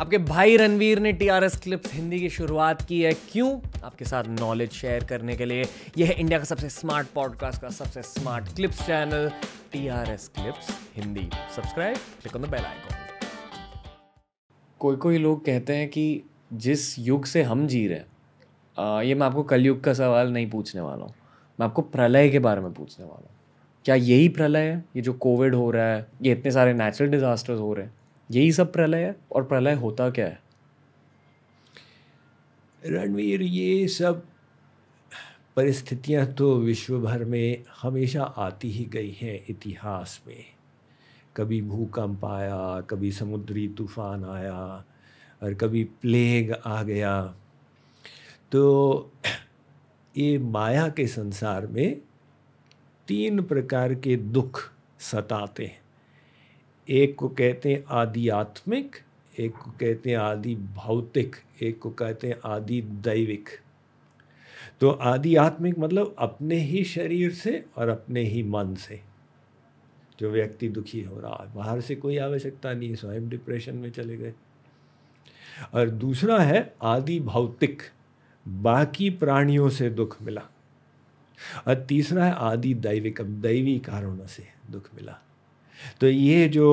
आपके भाई रणवीर ने T R S clips Hindi की शुरुआत की है क्यों आपके साथ नॉलेज शेयर करने के लिए यह इंडिया का सबसे स्मार्ट पॉडकास्ट का सबसे smart clips channel T R S clips Hindi subscribe click on the bell icon कोई कोई लोग कहते हैं कि जिस युग से हम जी रहे हैं ये मैं आपको कलयुग का सवाल नहीं पूछने वाला हूँ मैं आपको प्रलय के बारे में पूछने वाला हूँ क्या यही प्रलय है ये जो कोविड हो रहा है ये इतने सारे नेचुरल डिजास्टर्स हो रहे हैं यही सब प्रलय है और प्रलय होता क्या है रणवीर ये सब परिस्थितियां तो विश्व भर में हमेशा आती ही गई हैं इतिहास में कभी भूकंप आया कभी समुद्री तूफान आया और कभी प्लेग आ गया तो ये माया के संसार में तीन प्रकार के दुख सताते हैं एक को कहते हैं आदि आत्मिक एक को कहते हैं आदि भौतिक एक को कहते हैं आदि दैविक तो आदि आत्मिक मतलब अपने ही शरीर से और अपने ही मन से जो व्यक्ति दुखी हो रहा है बाहर से कोई आवश्यकता नहीं है स्वयं डिप्रेशन में चले गए और दूसरा है आदि भौतिक बाकी प्राणियों से दुख मिला और तीसरा है आदि दैविक अब दैवी कारणों से दुख मिला तो ये जो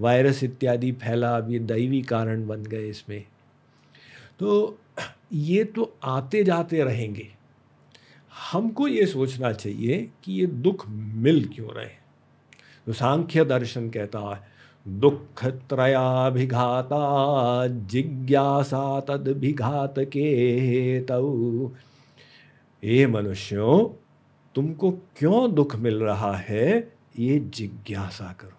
वायरस इत्यादि फैला अब ये दैवी कारण बन गए इसमें तो ये तो आते जाते रहेंगे हमको ये सोचना चाहिए कि ये दुख मिल क्यों रहे तो सांख्य दर्शन कहता है दुख त्रयाभिघाता जिज्ञासा तदभिघात के तऊ ए मनुष्यों तुमको क्यों दुख मिल रहा है ये जिज्ञासा करो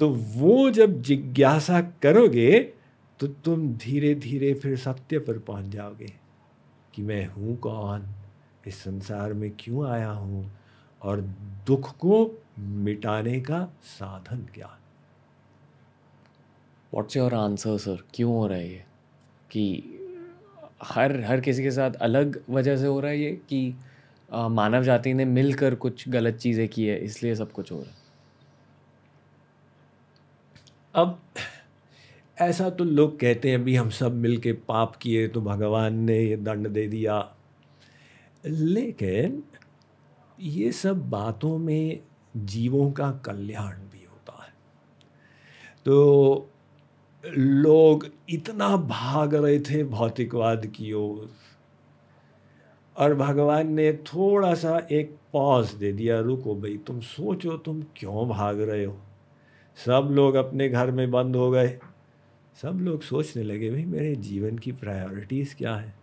तो वो जब जिज्ञासा करोगे तो तुम धीरे धीरे फिर सत्य पर पहुंच जाओगे कि मैं हूं कौन इस संसार में क्यों आया हूं और दुख को मिटाने का साधन क्या वॉट्स योर आंसर सर क्यों हो रहा है ये कि हर हर किसी के साथ अलग वजह से हो रहा है ये कि मानव जाति ने मिलकर कुछ गलत चीज़ें की है इसलिए सब कुछ हो रहा है अब ऐसा तो लोग कहते हैं अभी हम सब मिल के पाप किए तो भगवान ने ये दंड दे दिया लेकिन ये सब बातों में जीवों का कल्याण भी होता है तो लोग इतना भाग रहे थे भौतिकवाद की ओर और भगवान ने थोड़ा सा एक पॉज दे दिया रुको भाई तुम सोचो तुम क्यों भाग रहे हो सब लोग अपने घर में बंद हो गए सब लोग सोचने लगे भाई मेरे जीवन की प्रायोरिटीज़ क्या है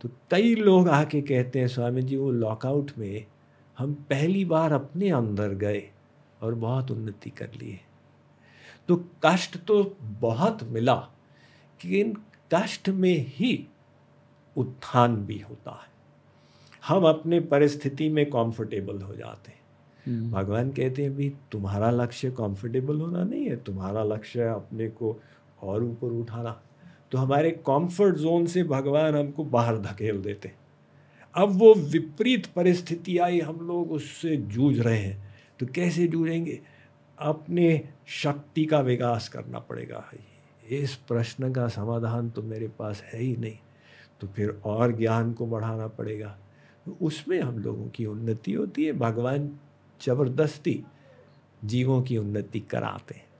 तो कई लोग आके कहते हैं स्वामी जी वो लॉकआउट में हम पहली बार अपने अंदर गए और बहुत उन्नति कर लिए तो कष्ट तो बहुत मिला लेकिन कष्ट में ही उत्थान भी होता है हम अपने परिस्थिति में कंफर्टेबल हो जाते हैं हम्म। भगवान कहते हैं भी तुम्हारा लक्ष्य कंफर्टेबल होना नहीं है तुम्हारा लक्ष्य है अपने को और ऊपर उठाना तो हमारे कंफर्ट जोन से भगवान हमको बाहर धकेल देते हैं अब वो विपरीत परिस्थिति आई हम लोग उससे जूझ रहे हैं तो कैसे जूझेंगे अपने शक्ति का विकास करना पड़ेगा भाई इस प्रश्न का समाधान तो मेरे पास है ही नहीं तो फिर और ज्ञान को बढ़ाना पड़ेगा उसमें हम लोगों की उन्नति होती है भगवान ज़बरदस्ती जीवों की उन्नति कराते हैं